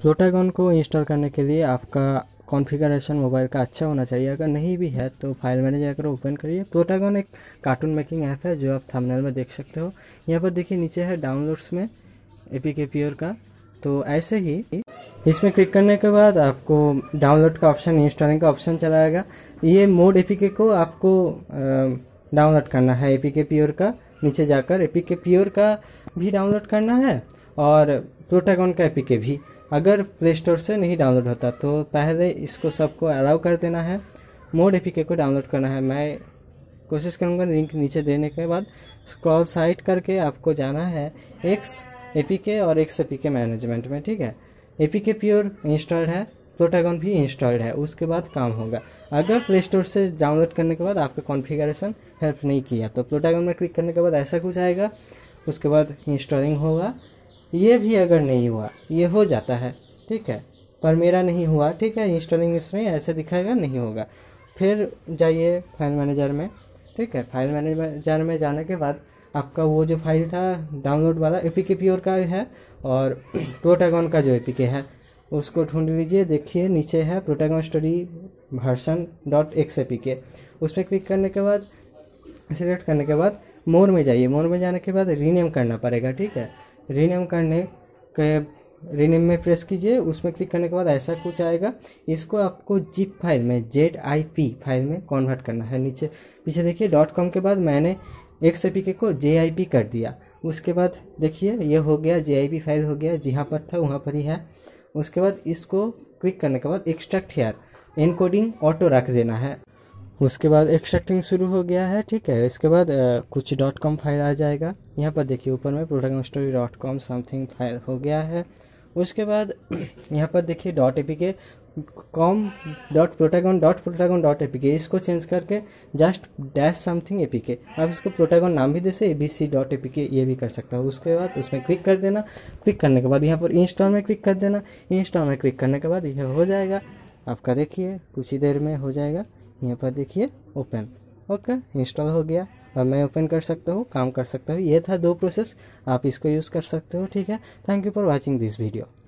प्रोटागन को इंस्टॉल करने के लिए आपका कॉन्फ़िगरेशन मोबाइल का अच्छा होना चाहिए अगर नहीं भी है तो फाइल मैनेजर जाकर ओपन करिए प्रोटागन एक कार्टून मेकिंग ऐप है जो आप थंबनेल में देख सकते हो यहाँ पर देखिए नीचे है डाउनलोड्स में एपी के प्योर का तो ऐसे ही इसमें क्लिक करने के बाद आपको डाउनलोड का ऑप्शन इंस्टॉलिंग का ऑप्शन चला आएगा ये मोड के को आपको डाउनलोड करना है के प्योर का नीचे जाकर के प्योर का भी डाउनलोड करना है और प्रोटागॉन का के भी अगर प्ले स्टोर से नहीं डाउनलोड होता तो पहले इसको सबको अलाउ कर देना है मोड एपीके को डाउनलोड करना है मैं कोशिश करूँगा लिंक नीचे देने के बाद स्क्रॉल साइट करके आपको जाना है एक्स एपीके और एक्स एपीके मैनेजमेंट में ठीक है एपीके प्योर इंस्टॉल्ड है प्रोटागन भी इंस्टॉल्ड है उसके बाद काम होगा अगर प्ले स्टोर से डाउनलोड करने के बाद आपका कॉन्फ़िगरेशन हेल्प नहीं किया तो प्रोटागन में क्लिक करने के बाद ऐसा कुछ आएगा उसके बाद इंस्टॉलिंग होगा ये भी अगर नहीं हुआ ये हो जाता है ठीक है पर मेरा नहीं हुआ ठीक है इंस्टॉलिंग इसमें ऐसे दिखाएगा नहीं होगा फिर जाइए फाइल मैनेजर में ठीक है फाइल मैनेजर में जाने के बाद आपका वो जो फाइल था डाउनलोड वाला ए पी के प्योर का है और प्रोटागॉन का जो ए पी के है उसको ढूंढ लीजिए देखिए नीचे है protagon study version dot X A P K उस पर क्लिक करने के बाद सिलेक्ट करने के बाद मोर में जाइए मोर में जाने के बाद रीनेम करना पड़ेगा ठीक है रीनेम करने के रीनेम में प्रेस कीजिए उसमें क्लिक करने के बाद ऐसा कुछ आएगा इसको आपको जिप फाइल में जेड आई पी फाइल में कन्वर्ट करना है नीचे पीछे देखिए डॉट कॉम के बाद मैंने एक से पी के को जे आई पी कर दिया उसके बाद देखिए ये हो गया जे आई पी फाइल हो गया जहाँ पर था वहाँ पर ही है उसके बाद इसको क्लिक करने के बाद एक्सट्रैक्ट हेयर एनकोडिंग ऑटो रख देना है उसके बाद एक्सट्रैक्टिंग शुरू हो गया है ठीक है इसके बाद आ, कुछ डॉट कॉम फाइल आ जाएगा यहाँ पर देखिए ऊपर में product story dot com something file हो गया है उसके बाद यहाँ पर देखिए dot A P K com dot protagon dot protagon dot A P K इसको चेंज करके just dash something A P K आप इसको प्रोटागॉन नाम भी दे से A B C dot A P K ये भी कर सकता हो उसके बाद उसमें क्लिक कर देना क्लिक करने के बाद यहाँ पर इंस्टॉल में क्लिक कर देना इंस्टॉल में क्लिक करने के बाद यह हो जाएगा आपका देखिए कुछ ही देर में हो जाएगा यहाँ पर देखिए ओपन ओके इंस्टॉल हो गया और मैं ओपन कर सकता हूँ काम कर सकता हूँ ये था दो प्रोसेस आप इसको यूज़ कर सकते हो ठीक है thank you for watching this video